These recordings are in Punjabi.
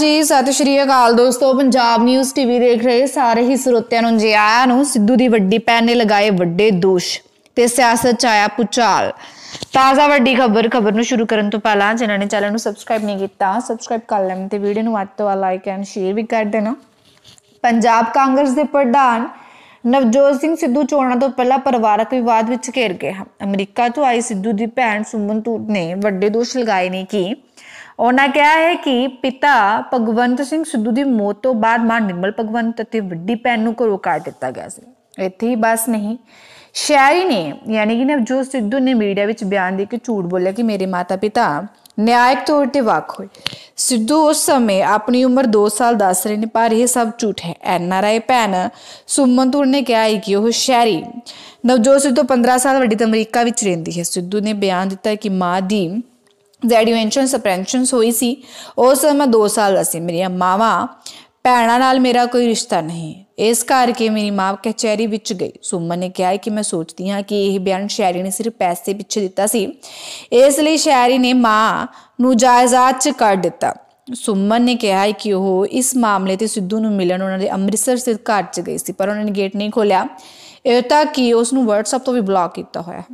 ਜੀ ਸਤਿ ਸ਼੍ਰੀ ਅਕਾਲ ਦੋਸਤੋ ਪੰਜਾਬ ਨਿਊਜ਼ ਟੀਵੀ ਦੇਖ ਰਹੇ ਸਾਰੇ ਹੀ ਸਰੋਤਿਆਂ ਨੂੰ ਜੀ ਆਇਆਂ ਨੂੰ ਸਿੱਧੂ ਦੀ ਵੱਡੀ ਭੈਣ ਨੇ ਲਗਾਏ ਵੱਡੇ ਦੋਸ਼ ਤੇ ਸਿਆਸਤ ਚ ਆਇਆ ਪੁਚਾਲ ਤਾਜ਼ਾ ਵੱਡੀ ਖਬਰ ਖਬਰ ਨੂੰ ਸ਼ੁਰੂ ਕਰਨ ਤੋਂ ਪਹਿਲਾਂ ਜਿਨ੍ਹਾਂ ਨੇ ਚੈਨਲ ਨੂੰ ਸਬਸਕ੍ਰਾਈਬ ਨਹੀਂ ਕੀਤਾ ਸਬਸਕ੍ਰਾਈਬ ਕਰ ਲੈਣ ਤੇ ਵੀਡੀਓ ਨੂੰ ਵੱਧ ਤੋਂ ਵੱਧ ਲਾਈਕ ਐਂਡ ਸ਼ੇਅਰ ਵੀ ਕਰ ਦੇਣਾ ਪੰਜਾਬ ਕਾਂਗਰਸ ਦੇ ਪ੍ਰਧਾਨ ਨਵਜੋਤ ਸਿੰਘ ਸਿੱਧੂ ਚੋਣਾਂ ਤੋਂ ਪਹਿਲਾਂ ਪਰਿਵਾਰਕ ਵਿਵਾਦ ਵਿੱਚ ਘਿਰ ਗਏ ਹਨ ਅਮਰੀਕਾ ਤੋਂ ਆਈ ਸਿੱਧੂ ਦੀ ਭੈਣ ਸੁਮਨ ਤੂਤ ਨੇ ਵੱਡੇ ਦੋਸ਼ ਲਗਾਏ ਨੇ ਕਿ ਉਹਨਾਂ ਕਿਹਾ ਹੈ ਕਿ ਪਿਤਾ ਭਗਵੰਤ ਸਿੰਘ ਸਿੱਧੂ ਦੀ ਮੌਤ ਤੋਂ ਬਾਅਦ ਮਾਂ ਨਿਰਮਲ ਭਗਵੰਤ ਅਤੇ ਵੱਡੀ ਭੈਣ ਨੂੰ ਘਰੋਂ ਕੱਢ ਦਿੱਤਾ ਗਿਆ ਸੀ ਇੱਥੇ ਹੀ ਬਸ ਨਹੀਂ ਸ਼ਾਇਰੀ ਨੇ ਯਾਨੀ ਕਿ ਜੋ ਸਿੱਧੂ ਨੇ ਮੀਡੀਆ ਵਿੱਚ ਬਿਆਨ ਦੇ ਕੇ ਝੂਠ ਬੋਲਿਆ ਕਿ ਮੇਰੇ ਮਾਤਾ ਪਿਤਾ ਨਿਆਇਕ ਤੌਰ ਤੇ ਵਾਕ ਹੋਏ ਸਿੱਧੂ ਉਸ ਸਮੇਂ ਆਪਣੀ ਉਮਰ 2 ਸਾਲ ਦੱਸ ਰਹੇ ਨੇ ਪਰ ਇਹ ਸਭ ਝੂਠ ਹੈ ਐਨ ਆਰ ਆਈ ਭੈਣ ਸੁਮਨਤੁਰ ਨੇ ਕਿਹਾ ਹੈ ਕਿ ਉਹ ਸ਼ੈਰੀ ਨਵਜੋਤ ਸਿੱਧੂ 15 ਸਾਲ ਵੱਡੀ ਅਮਰੀਕਾ ਵਿੱਚ ਰਹਿੰਦੀ ਹੈ ਸਿੱਧੂ ਨੇ ਬਿਆਨ ਦਿੱਤਾ ਕਿ ਮਾਂ ਦੀ ਜ਼ੈਡੂਐਂਸ਼ਨ ਸਪਰੈਂਸ਼ਨ ਹੋਈ ਸੀ ਉਸ ਸਮੇਂ ਮੈਂ 2 ਸਾਲ ਦਾ ਸੀ ਮੇਰੀਆਂ ਮਾਵਾ ਭੈਣਾ ਨਾਲ ਮੇਰਾ ਕੋਈ ਰਿਸ਼ਤਾ ਨਹੀਂ ਇਸ ਕਰਕੇ ਮੇਰੀ ਮਾਂ ਕਚਹਿਰੀ ਵਿੱਚ ਗਈ ਸੁਮਨ ਨੇ ਕਿਹਾ ਕਿ ਮੈਂ ਸੋਚਦੀ ਹਾਂ ਕਿ ਇਹ ਬਿਆਨ ਸ਼ੈਰੀ ਨੇ ਸਿਰਫ ਪੈਸੇ ਪਿੱਛੇ ਦਿੱਤਾ ਸੀ ਇਸ ਲਈ ਸ਼ੈਰੀ ਨੇ ਮਾਂ ਨੂੰ ਜਾਇਜ਼ਾਤ 'ਚ ਕੱਢ ਦਿੱਤਾ ਸੁਮਨ ਨੇ ਕਿਹਾ ਕਿ ਉਹ ਇਸ ਮਾਮਲੇ ਤੇ ਸਿੱਧੂ ਨੂੰ ਮਿਲਣ ਉਹਨਾਂ ਦੇ ਅੰਮ੍ਰਿਤਸਰ ਸਥਿਤ ਘਰ 'ਚ ਗਈ ਸੀ ਪਰ ਉਹਨਾਂ ਨੇ ਗੇਟ ਨਹੀਂ ਖੋਲਿਆ ਇਹ ਤਾਂ ਕਿ ਉਸ ਨੂੰ WhatsApp ਤੋਂ ਵੀ ਬਲੌਕ ਕੀਤਾ ਹੋਇਆ ਹੈ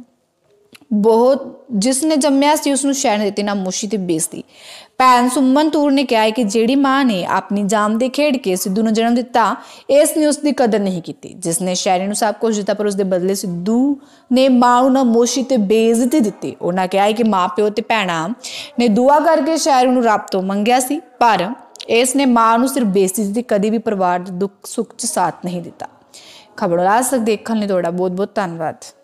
ਬਹੁਤ ਜਿਸ ਨੇ ਜੰਮਿਆ ਸੀ ਉਸ ਨੂੰ ਸ਼ੈਣ ਦਿੱਤੀ ਨਾ ਮੁਸ਼ੀ ਤੇ ਬੇਇੱਜ਼ਤੀ ਭੈਣ ਸੁਮਨ ਤੂਰ ਨੇ ਕਿਹਾ ਕਿ ਜਿਹੜੀ ਮਾਂ ਨੇ ਆਪਣੀ ਜਾਨ ਦੇ ਖੇਡ ਕੇ ਸਿੱਧੂ ਨੂੰ ਜਨਮ ਦਿੱਤਾ ਇਸ ਨੇ ਉਸ ਦੀ ਕਦਰ ਨਹੀਂ ਕੀਤੀ ਜਿਸ ਨੇ ਸ਼ੈਰੀ ਨੂੰ ਸਭ ਕੁਝ ਦਿੱਤਾ ਪਰ ਉਸ ਦੇ ਬਦਲੇ ਸਿੱਧੂ ਨੇ ਮਾਂ ਨੂੰ ਮੋਸ਼ੀ ਤੇ ਬੇਇੱਜ਼ਤੀ ਦਿੱਤੀ ਉਹਨਾਂ ਕਿਹਾ ਕਿ ਮਾਪਿਓ ਤੇ ਭੈਣਾ ਨੇ ਦੁਆ ਕਰਕੇ ਸ਼ੈਰੀ ਨੂੰ ਰੱਬ ਤੋਂ ਮੰਗਿਆ ਸੀ ਪਰ ਇਸ ਨੇ ਮਾਂ ਨੂੰ ਸਿਰਫ ਬੇਇੱਜ਼ਤੀ ਦਿੱਤੀ ਕਦੇ ਵੀ ਪਰਿਵਾਰ ਦੇ ਦੁੱਖ ਸੁੱਖ 'ਚ ਸਾਥ ਨਹੀਂ ਦਿੱਤਾ ਖਬਰਾਂ ਰਾਸ ਦੇਖਣ ਲਈ ਤੁਹਾਡਾ ਬਹੁਤ ਬਹੁਤ ਧੰਨਵਾਦ